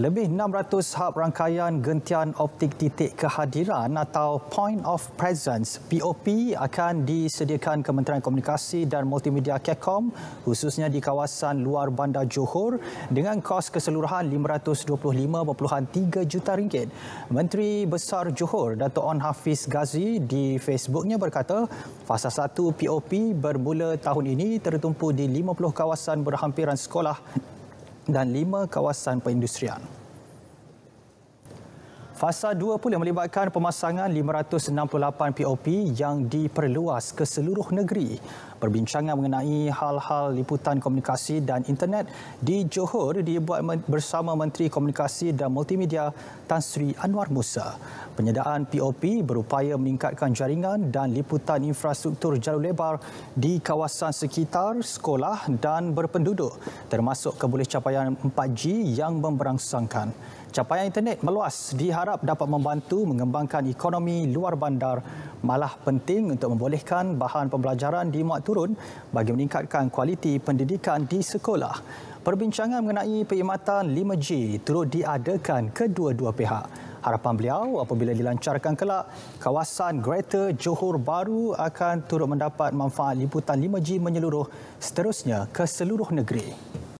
Lebih 600 hub rangkaian gentian optik titik kehadiran atau point of presence POP akan disediakan Kementerian Komunikasi dan Multimedia KECOM khususnya di kawasan luar Bandar Johor dengan kos keseluruhan 525.3 juta ringgit. Menteri Besar Johor Datuk On Hafiz Ghazi di Facebooknya berkata fasa 1 POP bermula tahun ini tertumpu di 50 kawasan berhampiran sekolah dan lima kawasan perindustrian. Fasa 2 pula melibatkan pemasangan 568 POP yang diperluas ke seluruh negeri. Perbincangan mengenai hal-hal liputan komunikasi dan internet di Johor dibuat bersama Menteri Komunikasi dan Multimedia Tan Sri Anwar Musa. Penyediaan POP berupaya meningkatkan jaringan dan liputan infrastruktur jalur lebar di kawasan sekitar sekolah dan berpenduduk termasuk kebolehcapaian 4G yang memberangsangkan. Capaian internet meluas diharap dapat membantu mengembangkan ekonomi luar bandar malah penting untuk membolehkan bahan pembelajaran di muat turun bagi meningkatkan kualiti pendidikan di sekolah. Perbincangan mengenai perkhidmatan 5G turut diadakan kedua-dua pihak. Harapan beliau apabila dilancarkan kelak, kawasan Greater Johor Baru akan turut mendapat manfaat liputan 5G menyeluruh seterusnya ke seluruh negeri.